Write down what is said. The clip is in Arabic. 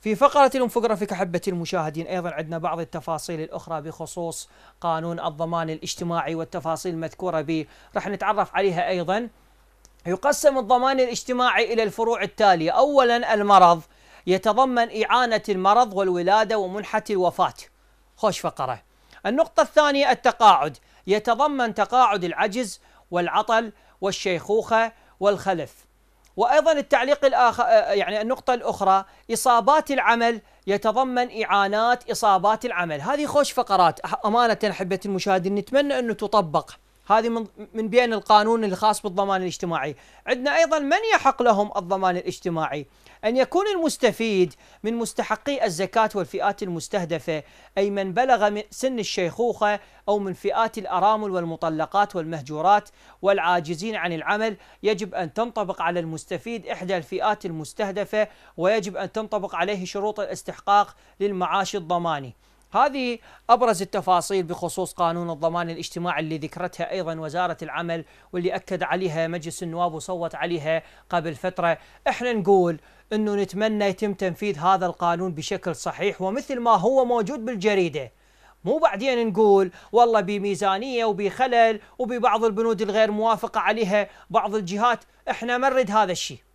في فقرة الانفوغرافيك أحبتي المشاهدين أيضا عندنا بعض التفاصيل الأخرى بخصوص قانون الضمان الاجتماعي والتفاصيل المذكورة به راح نتعرف عليها أيضا يقسم الضمان الاجتماعي إلى الفروع التالية أولا المرض يتضمن إعانة المرض والولادة ومنحة الوفاة خوش فقرة النقطة الثانية التقاعد يتضمن تقاعد العجز والعطل والشيخوخة والخلف وايضا التعليق الاخر آه، آه، يعني النقطه الاخرى اصابات العمل يتضمن اعانات اصابات العمل هذه خوش فقرات امانه حبه المشاهدين نتمنى انه تطبق هذه من من بين القانون الخاص بالضمان الاجتماعي عندنا ايضا من يحق لهم الضمان الاجتماعي ان يكون المستفيد من مستحقي الزكاه والفئات المستهدفه اي من بلغ من سن الشيخوخه او من فئات الارامل والمطلقات والمهجورات والعاجزين عن العمل يجب ان تنطبق على المستفيد احدى الفئات المستهدفه ويجب ان تنطبق عليه شروط الاستحقاق للمعاش الضماني هذه ابرز التفاصيل بخصوص قانون الضمان الاجتماعي اللي ذكرتها ايضا وزاره العمل واللي اكد عليها مجلس النواب وصوت عليها قبل فتره، احنا نقول انه نتمنى يتم تنفيذ هذا القانون بشكل صحيح ومثل ما هو موجود بالجريده. مو بعدين نقول والله بميزانيه وبخلل وببعض البنود الغير موافقه عليها بعض الجهات، احنا مرد هذا الشيء.